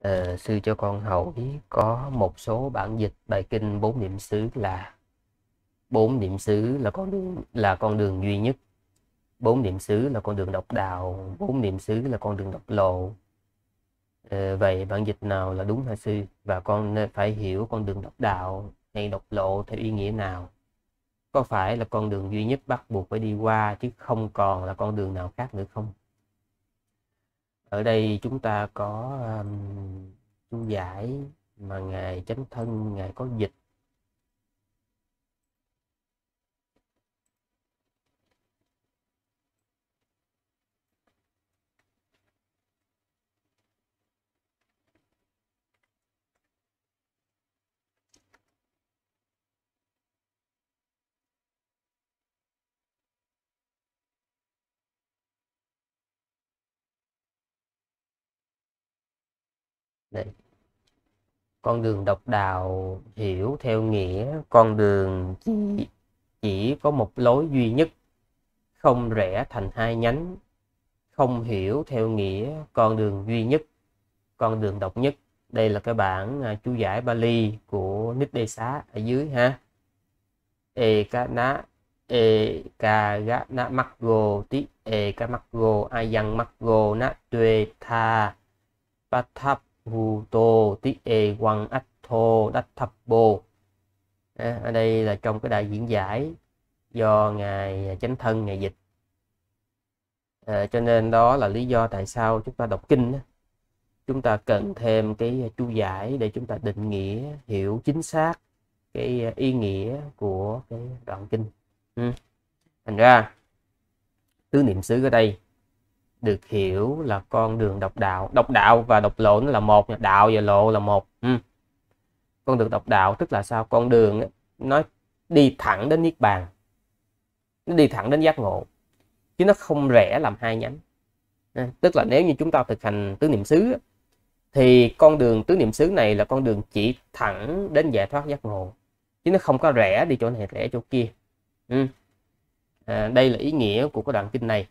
Ờ, sư cho con hỏi có một số bản dịch bài kinh bốn niệm xứ là bốn niệm xứ là con đường là con đường duy nhất bốn niệm xứ là con đường độc đạo bốn niệm xứ là con đường độc lộ ờ, vậy bản dịch nào là đúng hả sư và con phải hiểu con đường độc đạo hay độc lộ theo ý nghĩa nào có phải là con đường duy nhất bắt buộc phải đi qua chứ không còn là con đường nào khác nữa không ở đây chúng ta có um, chú giải mà ngài chánh thân ngài có dịch Đấy. Con đường độc đạo hiểu theo nghĩa con đường chỉ, chỉ có một lối duy nhất, không rẽ thành hai nhánh, không hiểu theo nghĩa con đường duy nhất, con đường độc nhất. Đây là cái bản à, chú giải Bali của Nidesa ở dưới ha. Ekana ekagana makgo ti ekamago ayang makgo na tuê tha pathap vu tô tí e quăng ách thô đách thập bồ à, ở đây là trong cái đại diễn giải do ngài chánh thân ngài dịch à, cho nên đó là lý do tại sao chúng ta đọc kinh chúng ta cần thêm cái chú giải để chúng ta định nghĩa hiểu chính xác cái ý nghĩa của cái đoạn kinh ừ. thành ra tứ niệm xứ ở đây được hiểu là con đường độc đạo độc đạo và độc lộ nó là một đạo và lộ là một ừ. con đường độc đạo tức là sao con đường nó đi thẳng đến niết bàn nó đi thẳng đến giác ngộ chứ nó không rẽ làm hai nhánh à, tức là nếu như chúng ta thực hành tứ niệm xứ thì con đường tứ niệm xứ này là con đường chỉ thẳng đến giải thoát giác ngộ chứ nó không có rẽ đi chỗ này rẽ chỗ kia ừ. à, đây là ý nghĩa của cái đoạn kinh này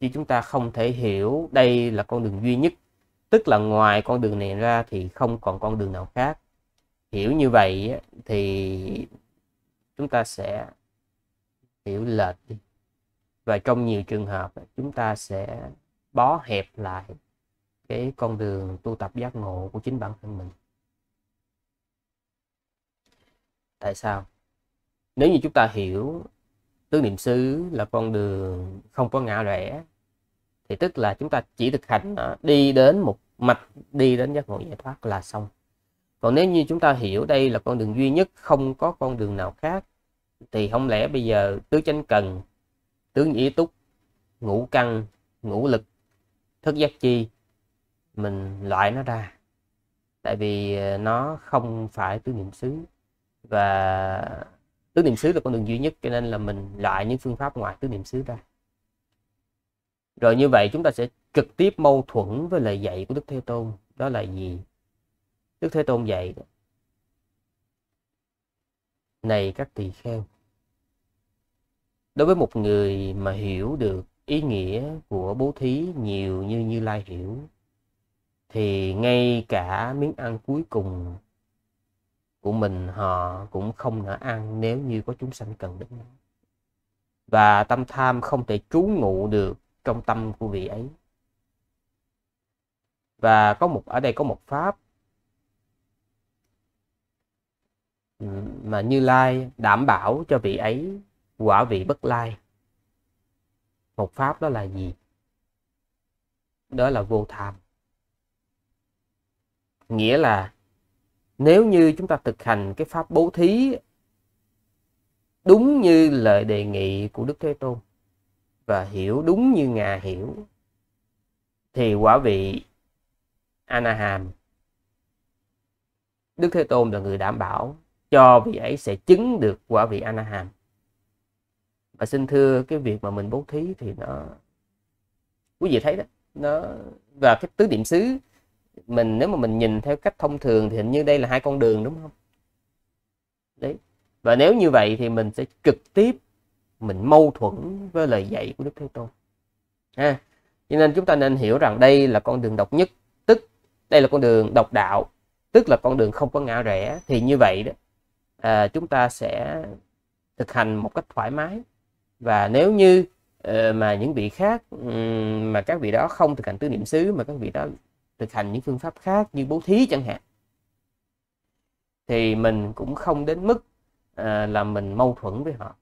chứ chúng ta không thể hiểu đây là con đường duy nhất tức là ngoài con đường này ra thì không còn con đường nào khác hiểu như vậy thì chúng ta sẽ hiểu lệch đi và trong nhiều trường hợp chúng ta sẽ bó hẹp lại cái con đường tu tập giác ngộ của chính bản thân mình tại sao nếu như chúng ta hiểu tứ niệm xứ là con đường không có ngã rẽ thì tức là chúng ta chỉ thực hành đi đến một mạch đi đến giác ngộ giải thoát là xong còn nếu như chúng ta hiểu đây là con đường duy nhất không có con đường nào khác thì không lẽ bây giờ tứ chánh cần tứ nhĩ túc ngũ căn ngũ lực thức giác chi mình loại nó ra tại vì ờ, nó không phải tứ niệm xứ và tứ niệm xứ là con đường duy nhất cho nên là mình loại những phương pháp ngoài tứ niệm xứ ra rồi như vậy chúng ta sẽ trực tiếp mâu thuẫn với lời dạy của đức thế tôn đó là gì đức thế tôn dạy này các tỳ kheo đối với một người mà hiểu được ý nghĩa của bố thí nhiều như như lai hiểu thì ngay cả miếng ăn cuối cùng của mình họ cũng không nỡ ăn nếu như có chúng sanh cần đến và tâm tham không thể trú ngụ được trong tâm của vị ấy và có một ở đây có một pháp mà Như Lai đảm bảo cho vị ấy quả vị bất lai. Một pháp đó là gì? Đó là vô tham. Nghĩa là nếu như chúng ta thực hành cái pháp bố thí đúng như lời đề nghị của Đức Thế Tôn và hiểu đúng như Ngài hiểu thì quả vị Anaham Đức Thế Tôn là người đảm bảo cho vị ấy sẽ chứng được quả vị Anaham và xin thưa cái việc mà mình bố thí thì nó quý vị thấy đó nó và cái tứ niệm xứ mình nếu mà mình nhìn theo cách thông thường thì hình như đây là hai con đường đúng không đấy và nếu như vậy thì mình sẽ trực tiếp mình mâu thuẫn với lời dạy của đức thế tôn ha cho nên chúng ta nên hiểu rằng đây là con đường độc nhất tức đây là con đường độc đạo tức là con đường không có ngã rẽ thì như vậy đó à, chúng ta sẽ thực hành một cách thoải mái và nếu như ờ, mà những vị khác mà các vị đó không thực hành tứ niệm xứ mà các vị đó thực hành những phương pháp khác như bố thí chẳng hạn thì mình cũng không đến mức à, là mình mâu thuẫn với họ